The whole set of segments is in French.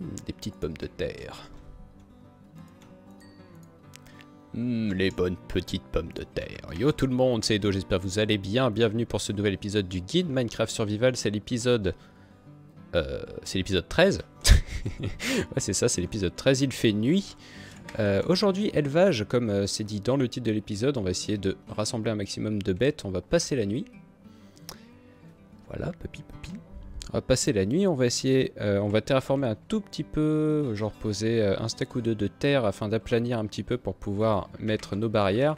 Hmm, des petites pommes de terre. Hmm, les bonnes petites pommes de terre. Yo tout le monde, c'est Edo, j'espère que vous allez bien. Bienvenue pour ce nouvel épisode du guide Minecraft Survival. C'est l'épisode... Euh, c'est l'épisode 13 Ouais c'est ça, c'est l'épisode 13, il fait nuit. Euh, aujourd'hui élevage, comme euh, c'est dit dans le titre de l'épisode, on va essayer de rassembler un maximum de bêtes, on va passer la nuit. Voilà, papi papi on va passer la nuit, on va essayer, euh, on va terraformer un tout petit peu, genre poser euh, un stack ou deux de terre afin d'aplanir un petit peu pour pouvoir mettre nos barrières.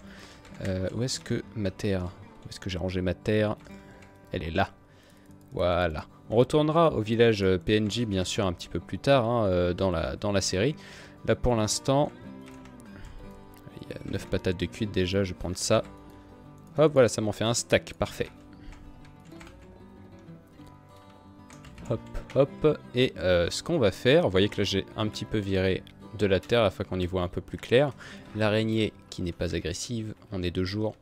Euh, où est-ce que ma terre Où est-ce que j'ai rangé ma terre Elle est là. Voilà. On retournera au village PNJ bien sûr un petit peu plus tard hein, dans, la, dans la série. Là pour l'instant, il y a 9 patates de cuite déjà, je vais prendre ça. Hop, voilà, ça m'en fait un stack, parfait. Hop, hop. Et euh, ce qu'on va faire, vous voyez que là j'ai un petit peu viré de la terre afin qu'on y voit un peu plus clair. L'araignée qui n'est pas agressive, on est deux jours.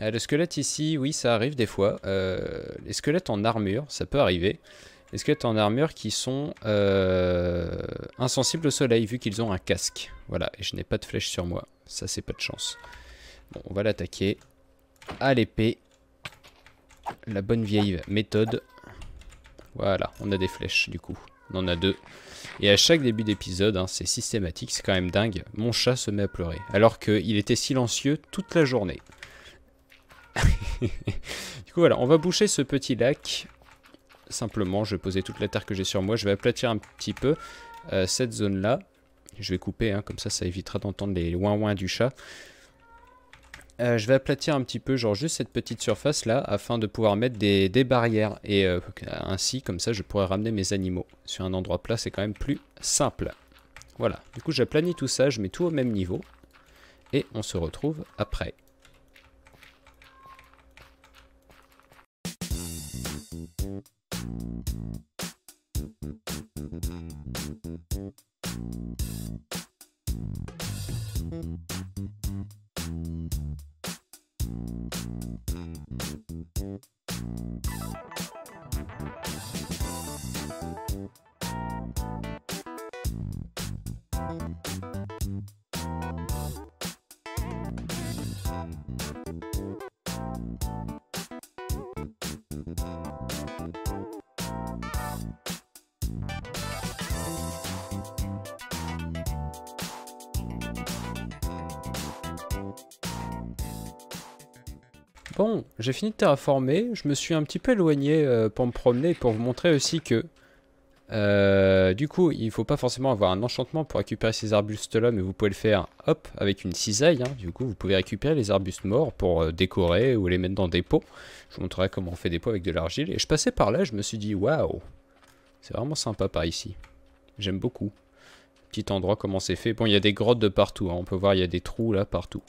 Euh, le squelette ici, oui ça arrive des fois. Euh, les squelettes en armure, ça peut arriver. Les squelettes en armure qui sont insensibles au soleil vu qu'ils ont un casque. Voilà, et je n'ai pas de flèche sur moi. Ça c'est pas de chance. Bon, on va l'attaquer à l'épée. La bonne vieille méthode. Voilà, on a des flèches du coup. On en a deux. Et à chaque début d'épisode, hein, c'est systématique, c'est quand même dingue. Mon chat se met à pleurer. Alors qu'il était silencieux toute la journée. du coup, voilà, on va boucher ce petit lac. Simplement, je vais poser toute la terre que j'ai sur moi. Je vais aplatir un petit peu euh, cette zone-là. Je vais couper, hein, comme ça, ça évitera d'entendre les ouin-ouin du chat. Euh, je vais aplatir un petit peu, genre juste cette petite surface là, afin de pouvoir mettre des, barrières. Et euh, ainsi, comme ça, je pourrais ramener mes animaux sur un endroit plat, c'est quand même plus simple. Voilà, du coup j'aplanis tout ça, je mets tout au même niveau. Et on se retrouve après. Thank you. Bon, j'ai fini de terraformer. Je me suis un petit peu éloigné euh, pour me promener pour vous montrer aussi que... Euh, du coup, il ne faut pas forcément avoir un enchantement pour récupérer ces arbustes-là, mais vous pouvez le faire, hop, avec une cisaille. Hein. Du coup, vous pouvez récupérer les arbustes morts pour euh, décorer ou les mettre dans des pots. Je vous montrerai comment on fait des pots avec de l'argile. Et je passais par là, je me suis dit, waouh, c'est vraiment sympa par ici. J'aime beaucoup. Petit endroit, comment c'est fait. Bon, il y a des grottes de partout. Hein. On peut voir, il y a des trous là partout.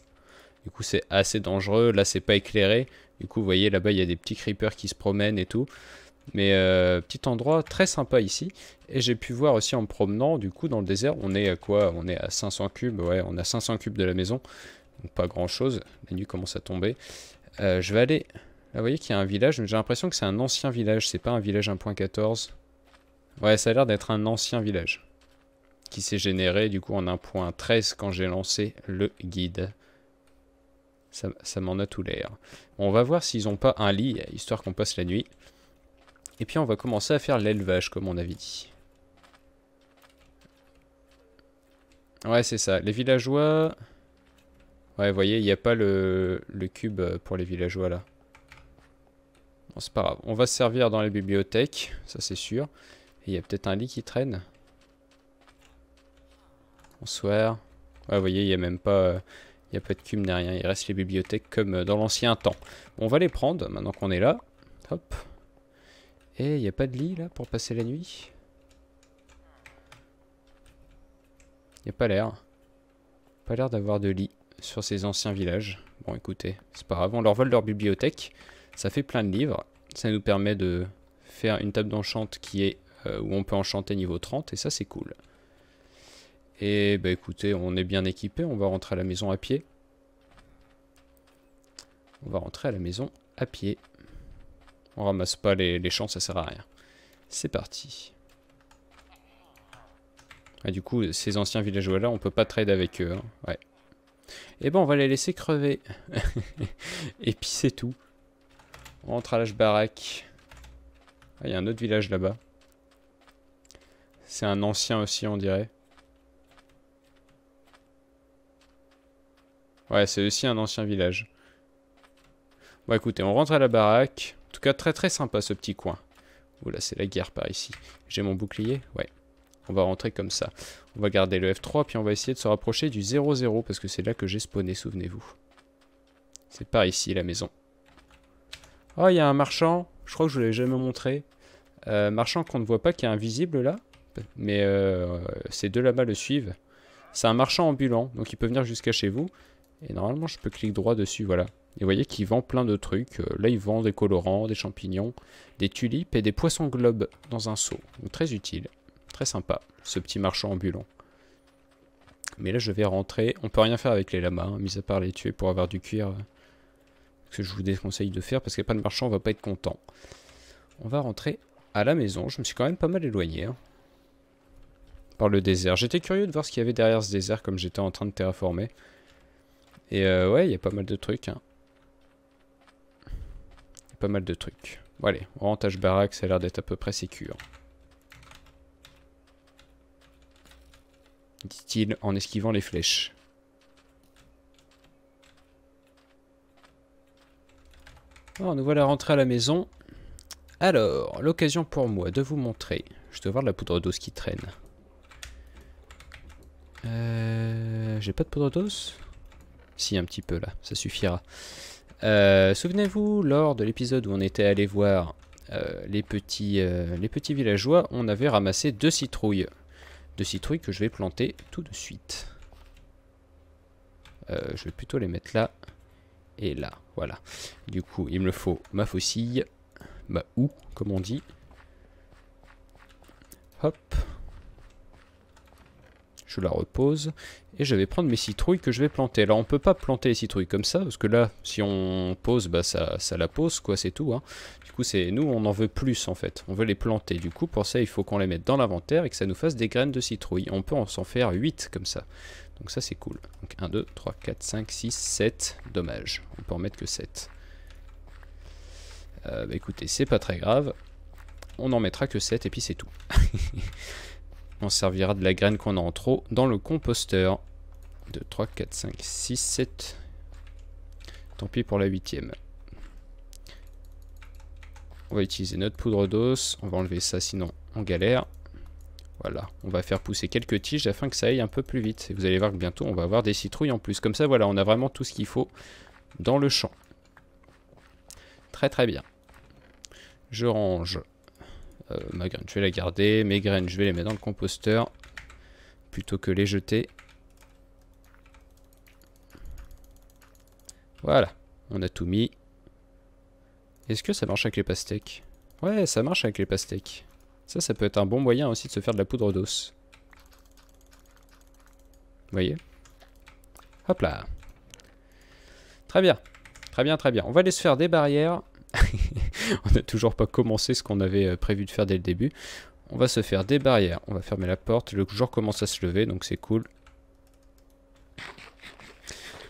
Du coup, c'est assez dangereux. Là, c'est pas éclairé. Du coup, vous voyez, là-bas, il y a des petits creepers qui se promènent et tout. Mais euh, petit endroit très sympa ici. Et j'ai pu voir aussi en me promenant, du coup, dans le désert, on est à quoi On est à 500 cubes. Ouais, on a 500 cubes de la maison. Donc, pas grand-chose. La nuit commence à tomber. Euh, je vais aller... Là, vous voyez qu'il y a un village, j'ai l'impression que c'est un ancien village. C'est pas un village 1.14. Ouais, ça a l'air d'être un ancien village. Qui s'est généré, du coup, en 1.13 quand j'ai lancé le guide. Ça, m'en a tout l'air. Hein. on va voir s'ils n'ont pas un lit, histoire qu'on passe la nuit. Et puis on va commencer à faire l'élevage, comme on avait dit. Ouais, c'est ça. Les villageois... Ouais, vous voyez, il n'y a pas le, le, cube pour les villageois, là. Bon, c'est pas grave. On va se servir dans les bibliothèques, ça c'est sûr. il y a peut-être un lit qui traîne. Bonsoir. Ouais, vous voyez, il n'y a même pas... Euh, il n'y a pas de cume rien. il reste les bibliothèques comme euh, dans l'ancien temps. on va les prendre maintenant qu'on est là. Hop. Et il n'y a pas de lit là pour passer la nuit Il n'y a pas l'air. Pas l'air d'avoir de lit sur ces anciens villages. Bon écoutez, c'est pas grave, on leur vole leur bibliothèque. Ça fait plein de livres. Ça nous permet de faire une table d'enchante qui est euh, où on peut enchanter niveau 30 et ça c'est cool. Et bah écoutez, on est bien équipé, on va rentrer à la maison à pied. On va rentrer à la maison à pied. On ramasse pas les, champs, ça sert à rien. C'est parti. Ah, du coup, ces anciens villageois là, on peut pas trade avec eux. Hein. Ouais. Et eh ben on va les laisser crever. Et puis c'est tout. On rentre à l'âge baraque. Ah, il y a un autre village là-bas. C'est un ancien aussi, on dirait. Ouais, c'est aussi un ancien village. Bon, écoutez, on rentre à la baraque. En tout cas, très très sympa ce petit coin. Oula, c'est la guerre par ici. J'ai mon bouclier Ouais. On va rentrer comme ça. On va garder le F3, puis on va essayer de se rapprocher du 0-0, parce que c'est là que j'ai spawné, souvenez-vous. C'est par ici, la maison. Oh, il y a un marchand. Je crois que je ne l'avais jamais montré. Euh, marchand qu'on ne voit pas, qui est invisible, là. Mais euh, ces deux là-bas le suivent. C'est un marchand ambulant, donc il peut venir jusqu'à chez vous. Et normalement, je peux cliquer droit dessus, voilà. Et vous voyez qu'il vend plein de trucs. Euh, là, il vend des colorants, des champignons, des tulipes et des poissons globes dans un seau. très utile, très sympa, ce petit marchand ambulant. Mais là, je vais rentrer. On peut rien faire avec les lamas, hein, mis à part les tuer pour avoir du cuir. Euh, ce que je vous déconseille de faire, parce qu'il n'y a pas de marchand, on va pas être content. On va rentrer à la maison. Je me suis quand même pas mal éloigné. Hein, par le désert. J'étais curieux de voir ce qu'il y avait derrière ce désert, comme j'étais en train de terraformer. Et euh, ouais, il y a pas mal de trucs. Hein. Y a pas mal de trucs. Bon allez, on rentre baraque, ça a l'air d'être à peu près sécure. Dit-il en esquivant les flèches. Alors, nous voilà rentrés à la maison. Alors, l'occasion pour moi de vous montrer. Je dois voir de la poudre d'os qui traîne. Euh, J'ai pas de poudre d'os si, un petit peu là, ça suffira. Euh, souvenez-vous, lors de l'épisode où on était allé voir euh, les, petits, euh, les petits villageois, on avait ramassé deux citrouilles. Deux citrouilles que je vais planter tout de suite. je vais plutôt les mettre là et là, voilà. Du coup, il me faut ma faucille, ma houe, comme on dit. Hop, je la repose, et je vais prendre mes citrouilles que je vais planter. Alors on peut pas planter les citrouilles comme ça, parce que là, si on pose, bah ça, la pose, quoi, c'est tout. Hein. Du coup, c'est nous, on en veut plus en fait, on veut les planter. Du coup, pour ça, il faut qu'on les mette dans l'inventaire et que ça nous fasse des graines de citrouilles. On peut en s'en faire 8 comme ça. Donc ça, c'est cool. Donc 1, 2, 3, 4, 5, 6, 7. Dommage, on peut en mettre que 7. Euh, bah écoutez, c'est pas très grave. On en mettra que 7 et puis c'est tout. On servira de la graine qu'on a en trop dans le composteur. 2, 3, 4, 5, 6, 7. Tant pis pour la huitième. On va utiliser notre poudre d'os. On va enlever ça sinon on galère. Voilà, on va faire pousser quelques tiges afin que ça aille un peu plus vite. Et vous allez voir que bientôt on va avoir des citrouilles en plus. Comme ça, voilà, on a vraiment tout ce qu'il faut dans le champ. Très très bien. Je range euh, ma graine, je vais la garder. Mes graines, je vais les mettre dans le composteur. Plutôt que les jeter. Voilà. On a tout mis. Est-ce que ça marche avec les pastèques Ouais, ça marche avec les pastèques. Ça, ça peut être un bon moyen aussi de se faire de la poudre d'os. Vous voyez Hop là. Très bien. Très bien, très bien. On va aller se faire des barrières. on n'a toujours pas commencé ce qu'on avait euh, prévu de faire dès le début. On va se faire des barrières. On va fermer la porte. Le jour commence à se lever, donc c'est cool.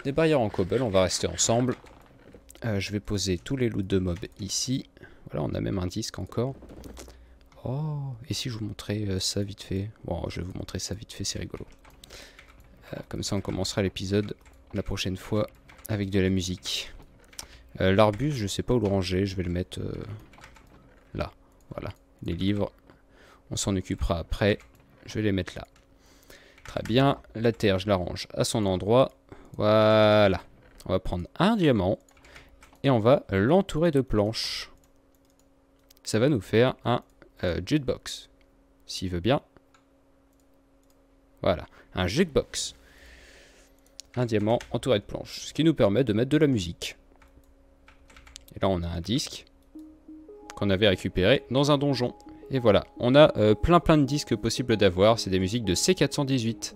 Des barrières en cobble, on va rester ensemble. Euh, je vais poser tous les loots de mobs ici. Voilà, on a même un disque encore. Oh, et si je vous montrais euh, ça vite fait Bon, je vais vous montrer ça vite fait, c'est rigolo. comme ça, on commencera l'épisode la prochaine fois avec de la musique. Euh, L'arbuste, je sais pas où le ranger. Je vais le mettre euh, là. Voilà. Les livres, on s'en occupera après. Je vais les mettre là. Très bien. La terre, je la range à son endroit. Voilà. On va prendre un diamant et on va l'entourer de planches. Ça va nous faire un jetbox. Euh, jukebox. S'il veut bien. Voilà, un jukebox. Un diamant entouré de planches, ce qui nous permet de mettre de la musique. Et là, on a un disque qu'on avait récupéré dans un donjon. Et voilà, on a euh, plein plein de disques possibles d'avoir. C'est des musiques de C418.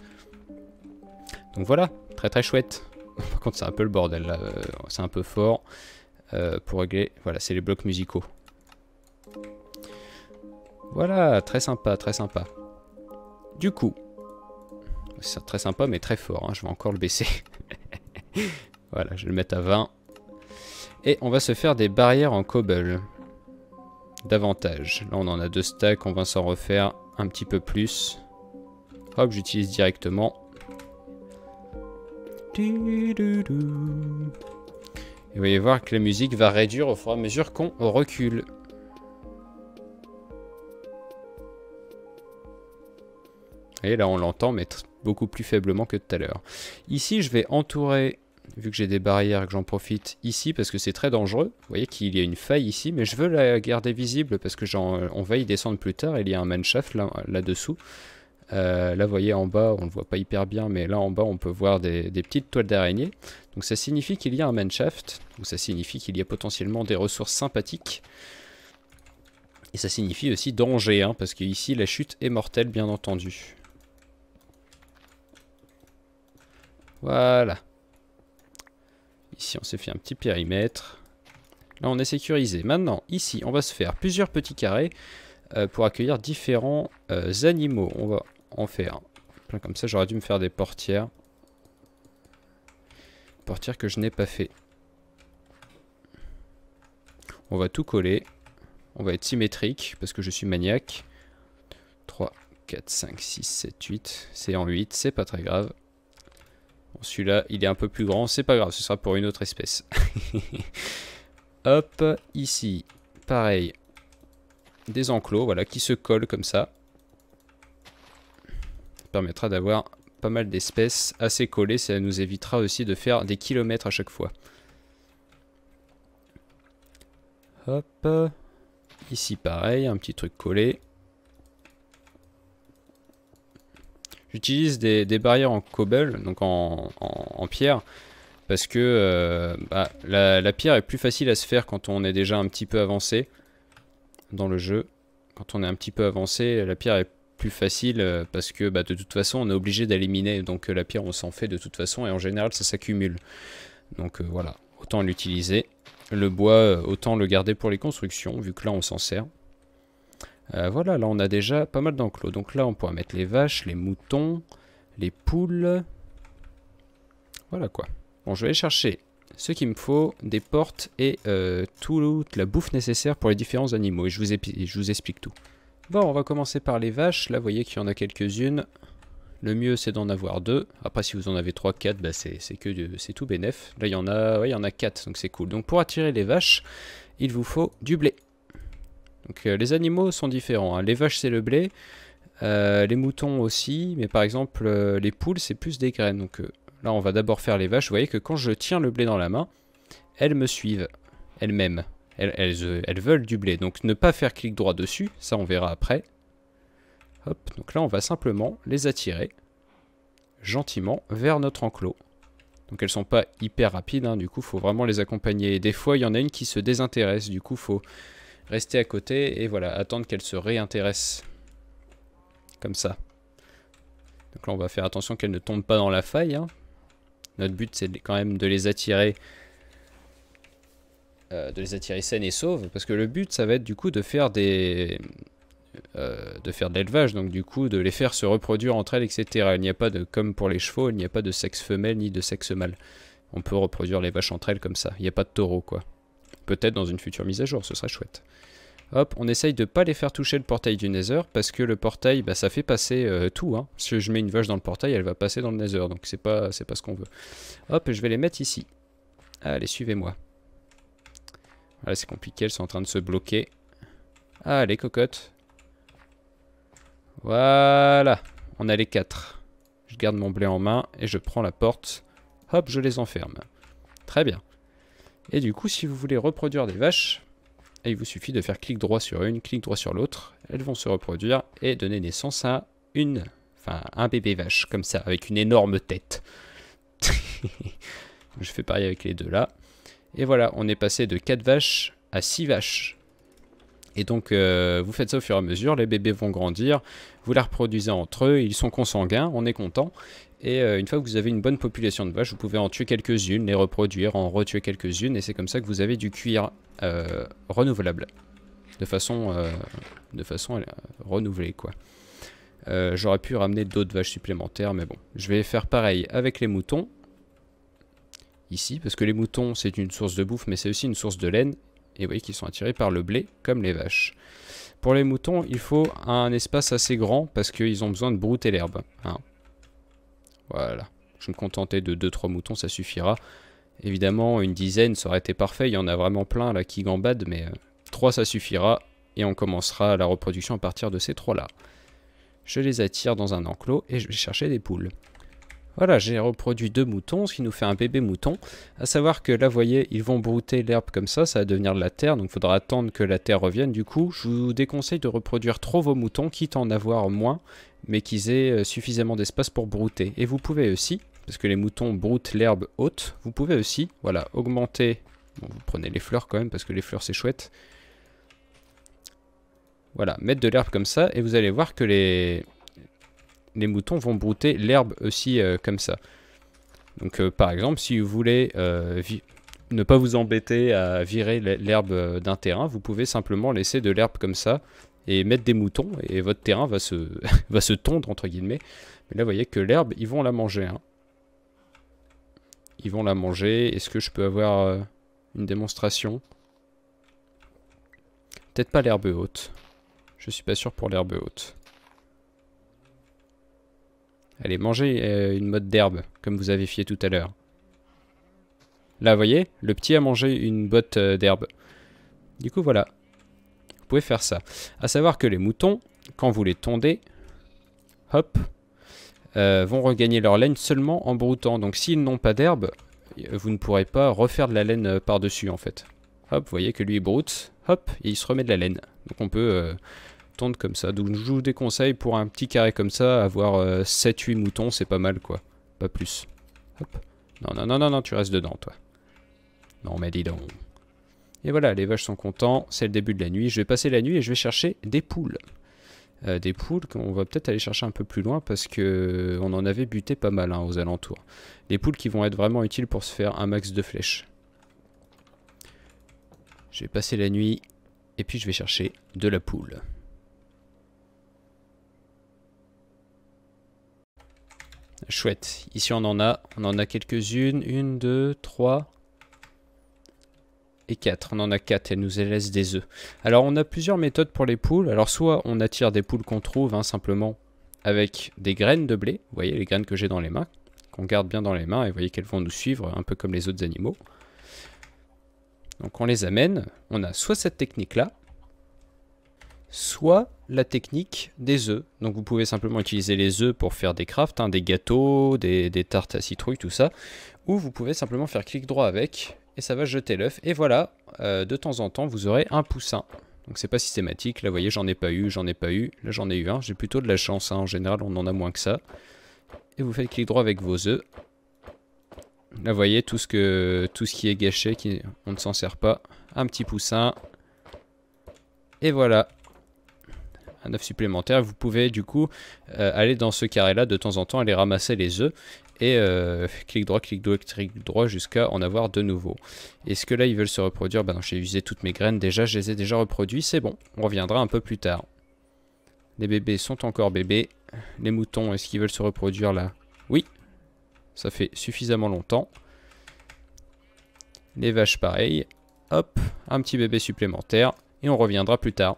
Donc voilà, très très chouette. Par contre, c'est un peu le bordel là. Euh, c'est un peu fort euh, pour régler. Voilà, c'est les blocs musicaux. Voilà, très sympa, très sympa. Du coup, c'est très sympa mais très fort. Hein, je vais encore le baisser. voilà, je vais le mettre à 20. Et on va se faire des barrières en cobble. Davantage. Là, on en a deux stacks. On va s'en refaire un petit peu plus. Hop, j'utilise directement. Et vous voyez voir que la musique va réduire au fur et à mesure qu'on recule. Et là, on l'entend, mais beaucoup plus faiblement que tout à l'heure. Ici, je vais entourer vu que j'ai des barrières, que j'en profite ici, parce que c'est très dangereux. Vous voyez qu'il y a une faille ici, mais je veux la garder visible, parce que euh, on va y descendre plus tard. Il y a un manshaft là-dessous. Euh, là, vous voyez, en bas, on ne le voit pas hyper bien, mais là, en bas, on peut voir des, petites toiles d'araignée. Donc, ça signifie qu'il y a un manshaft. Donc, ça signifie qu'il y a potentiellement des ressources sympathiques. Et ça signifie aussi danger, hein, parce qu'ici, la chute est mortelle, bien entendu. Voilà. Ici, on s'est fait un petit périmètre. Là, on est sécurisé. Maintenant, ici, on va se faire plusieurs petits carrés euh, pour accueillir différents euh, animaux. On va en faire plein comme ça. J'aurais dû me faire des portières. Portières que je n'ai pas fait. On va tout coller. On va être symétrique parce que je suis maniaque. 3, 4, 5, 6, 7, 8. C'est en 8, c'est pas très grave celui-là, il est un peu plus grand. C'est pas grave, ce sera pour une autre espèce. Hop, ici, pareil. Des enclos, voilà, qui se collent comme ça. ça permettra d'avoir pas mal d'espèces assez collées. Ça nous évitera aussi de faire des kilomètres à chaque fois. Hop. Ici, pareil, un petit truc collé. J'utilise des, barrières en cobble, donc en, pierre, parce que euh, bah, la, pierre est plus facile à se faire quand on est déjà un petit peu avancé dans le jeu. Quand on est un petit peu avancé, la pierre est plus facile euh, parce que bah, de toute façon on est obligé d'éliminer, donc euh, la pierre on s'en fait de toute façon et en général ça s'accumule. Donc voilà, autant l'utiliser. Le bois, autant le garder pour les constructions, vu que là on s'en sert. Euh, voilà, là on a déjà pas mal d'enclos. Donc là on pourra mettre les vaches, les moutons, les poules. Voilà quoi. Bon, je vais aller chercher ce qu'il me faut, des portes et euh, toute la bouffe nécessaire pour les différents animaux. Et je vous, explique tout. Bon, on va commencer par les vaches. Là, vous voyez qu'il y en a quelques-unes. Le mieux, c'est d'en avoir deux. Après, si vous en avez trois, quatre, bah, c'est que c'est tout bénef. Là, il y en a, ouais, il y en a quatre, donc c'est cool. Donc, pour attirer les vaches, il vous faut du blé. Donc euh, les animaux sont différents. Hein. Les vaches, c'est le blé. Euh, les moutons aussi. Mais par exemple, euh, les poules, c'est plus des graines. Donc là, on va d'abord faire les vaches. Vous voyez que quand je tiens le blé dans la main, elles me suivent. Elles-mêmes. Elles, veulent du blé. Donc ne pas faire clic droit dessus. Ça, on verra après. Hop. Donc là, on va simplement les attirer gentiment vers notre enclos. Donc elles sont pas hyper rapides, hein. du coup faut vraiment les accompagner. Et des fois il y en a une qui se désintéresse, du coup faut rester à côté et voilà, attendre qu'elle se réintéresse. Comme ça. Donc là, on va faire attention qu'elle ne tombe pas dans la faille. Hein. Notre but, c'est quand même de les attirer euh, de les attirer saines et sauves, parce que le but, ça va être du coup de faire des... Euh, de faire de l'élevage, donc du coup de les faire se reproduire entre elles, etc. Il n'y a pas de, comme pour les chevaux, il n'y a pas de sexe femelle ni de sexe mâle. On peut reproduire les vaches entre elles comme ça, il n'y a pas de taureau, quoi. Peut-être dans une future mise à jour, ce serait chouette. Hop, on essaye de pas les faire toucher le portail du Nether, parce que le portail, bah, ça fait passer euh, tout. Si hein. je mets une vache dans le portail, elle va passer dans le Nether, donc c'est pas, pas ce qu'on veut. Hop, je vais les mettre ici. Allez, suivez-moi. Voilà, c'est compliqué, elles sont en train de se bloquer. allez, ah, cocotte cocottes. Voilà, on a les quatre. Je garde mon blé en main et je prends la porte. Hop, je les enferme. Très bien. Et du coup, si vous voulez reproduire des vaches, il vous suffit de faire clic droit sur une, clic droit sur l'autre. Elles vont se reproduire et donner naissance à une, enfin un bébé vache, comme ça, avec une énorme tête. Je fais pareil avec les deux là. Et voilà, on est passé de 4 vaches à 6 vaches. Et donc, euh, vous faites ça au fur et à mesure, les bébés vont grandir, vous les reproduisez entre eux, ils sont consanguins, on est content. Et euh, une fois que vous avez une bonne population de vaches, vous pouvez en tuer quelques-unes, les reproduire, en retuer quelques-unes. Et c'est comme ça que vous avez du cuir euh, renouvelable. De façon, euh, de façon renouvelée, quoi. J'aurais pu ramener d'autres vaches supplémentaires, mais bon. Je vais faire pareil avec les moutons. Ici, parce que les moutons, c'est une source de bouffe, mais c'est aussi une source de laine. Et vous voyez qu'ils sont attirés par le blé, comme les vaches. Pour les moutons, il faut un espace assez grand, parce qu'ils ont besoin de brouter l'herbe. Hein. Voilà. Je me contentais de 2-3 moutons, ça suffira. Évidemment, une dizaine, ça aurait été parfait. Il y en a vraiment plein là qui gambadent, mais 3 euh, ça suffira. Et on commencera la reproduction à partir de ces 3 là. Je les attire dans un enclos et je vais chercher des poules. Voilà, j'ai reproduit deux moutons, ce qui nous fait un bébé mouton. À savoir que là, vous voyez, ils vont brouter l'herbe comme ça, ça va devenir de la terre, donc il faudra attendre que la terre revienne. Du coup, je vous déconseille de reproduire trop vos moutons, quitte à en avoir moins mais qu'ils aient euh, suffisamment d'espace pour brouter. Et vous pouvez aussi, parce que les moutons broutent l'herbe haute, vous pouvez aussi, voilà, augmenter... vous prenez les fleurs quand même, parce que les fleurs c'est chouette. Voilà, mettre de l'herbe comme ça, et vous allez voir que les, les moutons vont brouter l'herbe aussi euh, comme ça. Donc euh, par exemple, si vous voulez ne pas vous embêter à virer l'herbe d'un terrain, vous pouvez simplement laisser de l'herbe comme ça et mettre des moutons et votre terrain va se, va se tondre entre guillemets. Mais là vous voyez que l'herbe, ils vont la manger. Hein. Ils vont la manger. Est-ce que je peux avoir euh, une démonstration Peut-être pas l'herbe haute. Je suis pas sûr pour l'herbe haute. Allez, mangez euh, une mode d'herbe, comme vous avez fié tout à l'heure. Là, vous voyez, le petit a mangé une botte euh, d'herbe. Du coup, voilà. Vous pouvez faire ça. A savoir que les moutons, quand vous les tondez, hop, euh, vont regagner leur laine seulement en broutant. Donc s'ils n'ont pas d'herbe, vous ne pourrez pas refaire de la laine euh, par-dessus en fait. Hop, vous voyez que lui broute, hop, il se remet de la laine. Donc on peut euh, tondre comme ça. Donc je vous déconseille pour un petit carré comme ça, avoir 7-8 moutons, c'est pas mal quoi. Pas plus. Hop. Non, non, non, non, non, tu restes dedans toi. Non mais dis donc. Et voilà, les vaches sont contents, c'est le début de la nuit. Je vais passer la nuit et je vais chercher des poules. Euh, des poules qu'on va peut-être aller chercher un peu plus loin parce que euh, on en avait buté pas mal hein, aux alentours. Des poules qui vont être vraiment utiles pour se faire un max de flèches. Je vais passer la nuit et puis je vais chercher de la poule. Chouette. Ici on en a, on en a quelques-unes. Une, deux, trois, et 4. On en a 4, Elle nous laisse des œufs. Alors on a plusieurs méthodes pour les poules. Alors soit on attire des poules qu'on trouve hein, simplement avec des graines de blé. Vous voyez les graines que j'ai dans les mains, qu'on garde bien dans les mains et vous voyez qu'elles vont nous suivre un peu comme les autres animaux. Donc on les amène. On a soit cette technique là, soit la technique des œufs. Donc vous pouvez simplement utiliser les œufs pour faire des crafts, hein, des gâteaux, des, des tartes à citrouille, tout ça. Ou vous pouvez simplement faire clic droit avec et ça va jeter l'œuf. Et voilà, euh, de temps en temps, vous aurez un poussin. Donc c'est pas systématique. Là, vous voyez, j'en ai pas eu, j'en ai pas eu. Là, j'en ai eu un. J'ai plutôt de la chance. Hein. En général, on en a moins que ça. Et vous faites clic droit avec vos œufs. Là, vous voyez, tout ce, que, tout ce qui est gâché, qui, on ne s'en sert pas. Un petit poussin. Et voilà. Un œuf supplémentaire. Vous pouvez, du coup, euh, aller dans ce carré-là de temps en temps, aller ramasser les œufs et euh, clic droit, clic droit, clic droit jusqu'à en avoir de nouveau. Est-ce que là ils veulent se reproduire Ben j'ai usé toutes mes graines déjà, je les ai déjà reproduits, c'est bon, on reviendra un peu plus tard. Les bébés sont encore bébés. Les moutons, est-ce qu'ils veulent se reproduire là Oui, ça fait suffisamment longtemps. Les vaches pareil. Hop, un petit bébé supplémentaire et on reviendra plus tard.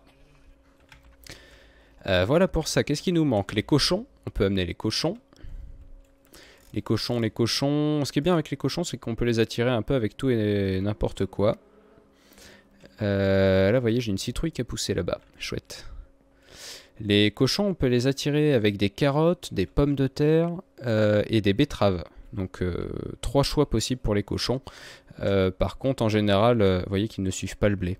Euh, voilà pour ça, qu'est-ce qui nous manque Les cochons, on peut amener les cochons. Les cochons, les cochons. Ce qui est bien avec les cochons, c'est qu'on peut les attirer un peu avec tout et n'importe quoi. Euh, là, vous voyez, j'ai une citrouille qui a poussé là-bas. Chouette. Les cochons, on peut les attirer avec des carottes, des pommes de terre euh, et des betteraves. Donc, euh, trois choix possibles pour les cochons. par contre, en général, vous voyez qu'ils ne suivent pas le blé.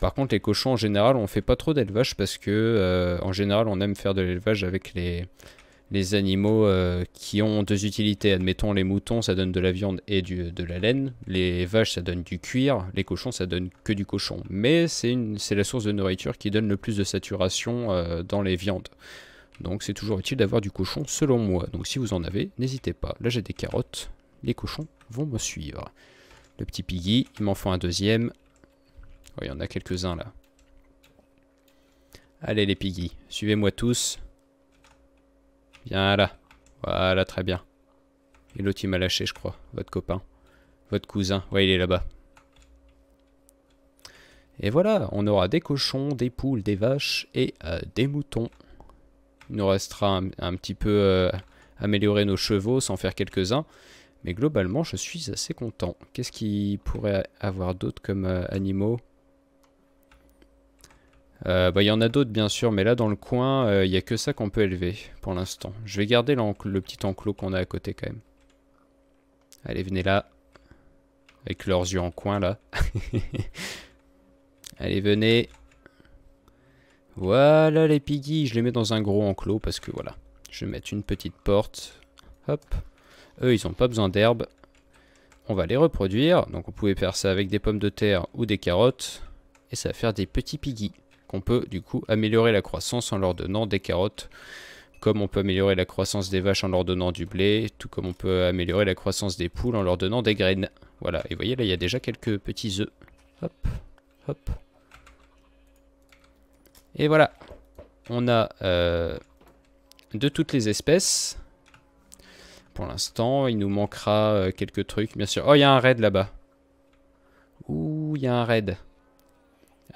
Par contre, les cochons, en général, on fait pas trop d'élevage parce que, en général, on aime faire de l'élevage avec les, les animaux euh, qui ont deux utilités. Admettons, les moutons, ça donne de la viande et du, de la laine. Les vaches, ça donne du cuir. Les cochons, ça donne que du cochon. Mais c'est la source de nourriture qui donne le plus de saturation euh, dans les viandes. Donc c'est toujours utile d'avoir du cochon, selon moi. Donc si vous en avez, n'hésitez pas. Là, j'ai des carottes. Les cochons vont me suivre. Le petit piggy, il m'en faut un deuxième. Oh, il y en a quelques-uns là. Allez les piggy, suivez-moi tous. Viens là. Voilà, très bien. Et l'autre, il m'a lâché, je crois. Votre copain. Votre cousin. Ouais, il est là-bas. Et voilà, on aura des cochons, des poules, des vaches et euh, des moutons. Il nous restera un, petit peu euh, améliorer nos chevaux, sans faire quelques-uns. Mais globalement, je suis assez content. Qu'est-ce qu'il pourrait avoir d'autre comme euh, animaux euh, bah, il y en a d'autres bien sûr, mais là dans le coin, euh, il n'y a que ça qu'on peut élever pour l'instant. Je vais garder le petit enclos qu'on a à côté quand même. Allez, venez là. Avec leurs yeux en coin là. Allez, venez. Voilà les piggies, je les mets dans un gros enclos parce que voilà. Je vais mettre une petite porte. Hop. Eux, ils n'ont pas besoin d'herbe. On va les reproduire. Donc, on pouvait faire ça avec des pommes de terre ou des carottes. Et ça va faire des petits piggies. On peut du coup améliorer la croissance en leur donnant des carottes, comme on peut améliorer la croissance des vaches en leur donnant du blé, tout comme on peut améliorer la croissance des poules en leur donnant des graines. Voilà, et vous voyez là il y a déjà quelques petits œufs. Hop, hop. Et voilà, on a euh, de toutes les espèces. Pour l'instant, il nous manquera euh, quelques trucs, bien sûr. Oh, il y a un raid là-bas. Ouh, il y a un raid.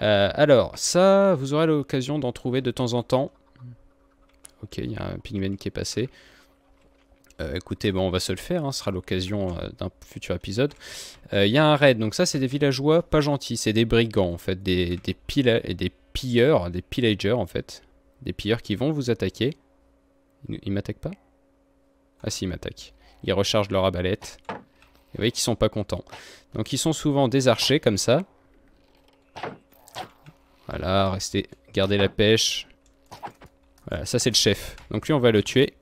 Euh, alors, ça, vous aurez l'occasion d'en trouver de temps en temps. Ok, il y a un pigmen qui est passé. Euh, écoutez, bon, on va se le faire, hein, ce sera l'occasion euh, d'un futur épisode. Il y a un raid, donc ça c'est des villageois pas gentils, c'est des brigands en fait, des, des, des pilleurs, des pillagers en fait. Des pilleurs qui vont vous attaquer. Ils, m'attaquent pas Ah si, ils m'attaquent. Ils rechargent leur abalette. vous voyez qu'ils sont pas contents. Donc ils sont souvent des archers comme ça. Voilà, restez, gardez la pêche. Voilà, ça c'est le chef. Donc lui, on va le tuer.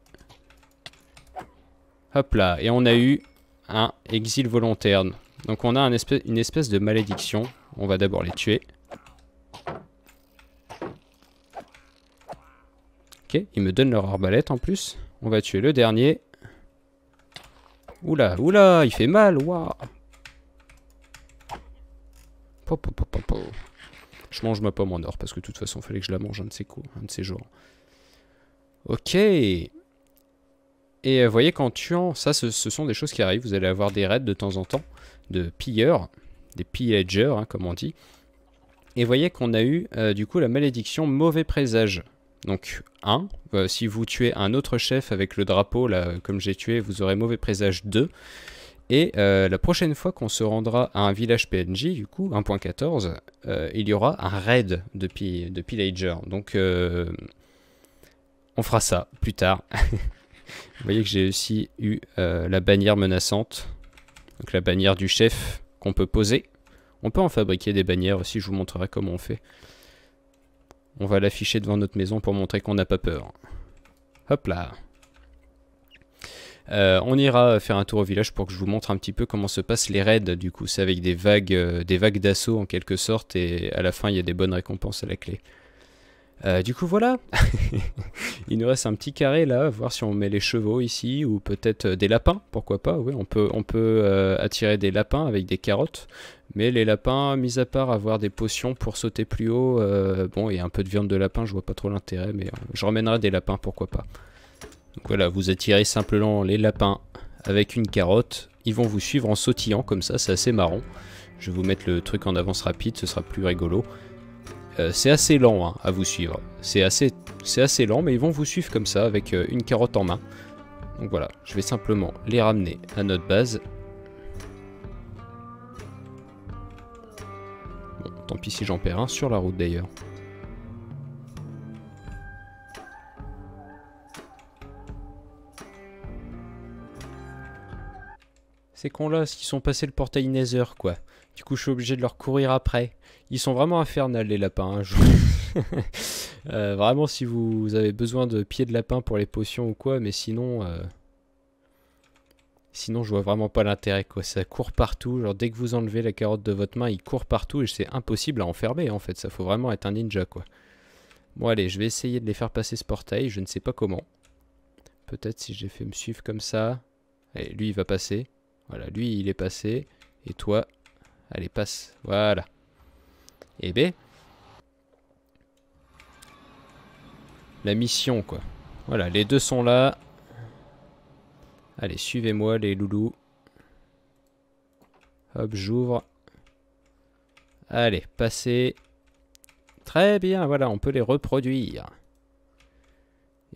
Hop là, et on a eu un exil volontaire. Donc on a une espèce de malédiction. On va d'abord les tuer. Ok, ils me donnent leur arbalète en plus. On va tuer le dernier. Oula, oula, il fait mal, waouh. Je mange ma pomme en or parce que de toute façon, il fallait que je la mange un de ces un de ces jours. Ok. Et vous euh, voyez qu'en tuant, ça, ce, sont des choses qui arrivent. Vous allez avoir des raids de temps en temps, de pilleurs, des pillagers, hein, comme on dit. Et vous voyez qu'on a eu, euh, du coup, la malédiction mauvais présage. Donc 1, euh, si vous tuez un autre chef avec le drapeau, là, comme j'ai tué, vous aurez mauvais présage 2. Et euh, la prochaine fois qu'on se rendra à un village PNJ, du coup, 1.14, euh, il y aura un raid de, pillager. Donc, euh, on fera ça plus tard. Vous voyez que j'ai aussi eu la bannière menaçante. Donc, la bannière du chef qu'on peut poser. On peut en fabriquer des bannières aussi, je vous montrerai comment on fait. On va l'afficher devant notre maison pour montrer qu'on n'a pas peur. Hop là euh, on ira faire un tour au village pour que je vous montre un petit peu comment se passent les raids. Du coup, c'est avec des vagues, euh, des vagues d'assaut en quelque sorte, et à la fin, il y a des bonnes récompenses à la clé. Euh, du coup, voilà. il nous reste un petit carré là, voir si on met les chevaux ici ou peut-être des lapins, pourquoi pas. Oui, on peut, on peut attirer des lapins avec des carottes, mais les lapins, mis à part avoir des potions pour sauter plus haut, bon, et un peu de viande de lapin, je vois pas trop l'intérêt, mais je ramènerai des lapins, pourquoi pas. Donc voilà, vous attirez simplement les lapins avec une carotte. Ils vont vous suivre en sautillant comme ça, c'est assez marrant. Je vais vous mettre le truc en avance rapide, ce sera plus rigolo. Euh, c'est assez lent hein, à vous suivre. C'est assez, assez lent, mais ils vont vous suivre comme ça, avec euh, une carotte en main. Donc voilà, je vais simplement les ramener à notre base. Bon, tant pis si j'en perds un, sur la route d'ailleurs. ces cons-là, qui sont passés le portail Nether, quoi. Du coup, je suis obligé de leur courir après. Ils sont vraiment infernales, les lapins. Hein, euh, vraiment, si vous avez besoin de pieds de lapin pour les potions ou quoi, mais sinon... Euh, sinon, je vois vraiment pas l'intérêt, quoi. Ça court partout. Genre, dès que vous enlevez la carotte de votre main, il court partout et c'est impossible à enfermer, en fait. Ça faut vraiment être un ninja, quoi. Bon, allez, je vais essayer de les faire passer ce portail. Je ne sais pas comment. Peut-être si j'ai fait me suivre comme ça. Allez, lui, il va passer. Voilà, lui, il est passé. Et toi, allez, passe. Voilà. Et B. La mission, quoi. Voilà, les deux sont là. Allez, suivez-moi, les loulous. Hop, j'ouvre. Allez, passez. Très bien, voilà, on peut les reproduire.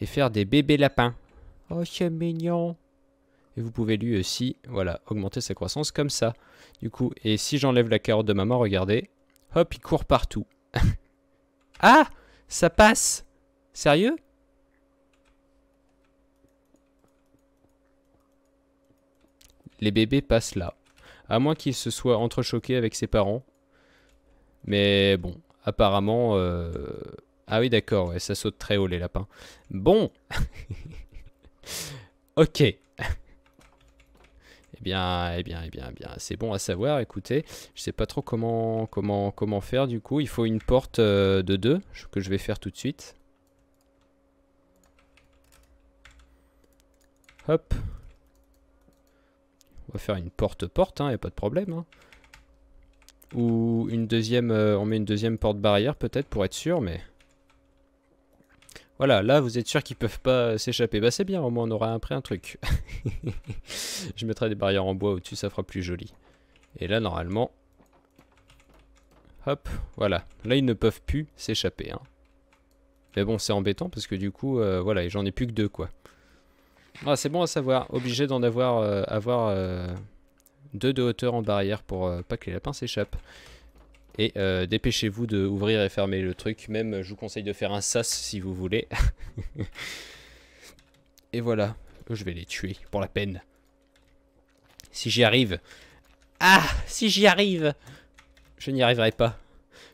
Et faire des bébés lapins. Oh, c'est mignon. Et vous pouvez lui aussi, voilà, augmenter sa croissance comme ça. Du coup, et si j'enlève la carotte de maman, regardez. Hop, il court partout. ah Ça passe Sérieux Les bébés passent là. À moins qu'il se soit entrechoqué avec ses parents. Mais bon, apparemment... Euh, ah oui, d'accord, ça saute très haut les lapins. Bon Ok. Eh bien, eh bien, eh bien, eh bien, c'est bon à savoir. Écoutez, je sais pas trop comment, comment, comment faire du coup. Il faut une porte euh, de deux, que je vais faire tout de suite. Hop. On va faire une porte-porte, il hein, n'y a pas de problème. Hein. Ou une deuxième, euh, on met une deuxième porte barrière peut-être pour être sûr, mais... Voilà, là, vous êtes sûr qu'ils peuvent pas euh, s'échapper. Bah, c'est bien, au moins, on aura après un truc. je mettrai des barrières en bois au-dessus, ça fera plus joli. Et là, normalement... Hop, voilà. Là, ils ne peuvent plus s'échapper. Hein. Mais bon, c'est embêtant, parce que du coup, euh, voilà, j'en ai plus que deux, quoi. Ah, c'est bon à savoir. Obligé d'en avoir, euh, avoir deux de hauteur en barrière pour pas que les lapins s'échappent. Et euh, dépêchez-vous ouvrir et fermer le truc. Même, je vous conseille de faire un sas si vous voulez. et voilà. Je vais les tuer pour la peine. Si j'y arrive. Ah Si j'y arrive Je n'y arriverai pas.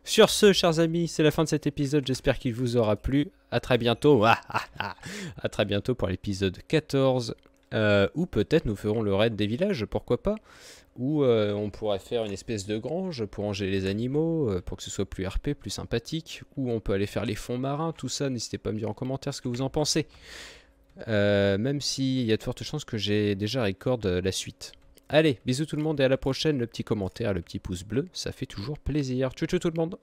Sur ce, chers amis, c'est la fin de cet épisode. J'espère qu'il vous aura plu. À très bientôt. A ah, ah, ah. À très bientôt pour l'épisode 14. Euh, ou peut-être nous ferons le raid des villages, pourquoi pas. Ou euh, on pourrait faire une espèce de grange pour ranger les animaux, euh, pour que ce soit plus RP, plus sympathique, Ou on peut aller faire les fonds marins, tout ça, n'hésitez pas à me dire en commentaire ce que vous en pensez. Euh, même s'il y a de fortes chances que j'ai déjà record la suite. Allez, bisous tout le monde et à la prochaine, le petit commentaire, le petit pouce bleu, ça fait toujours plaisir. Tchou tchou tout le monde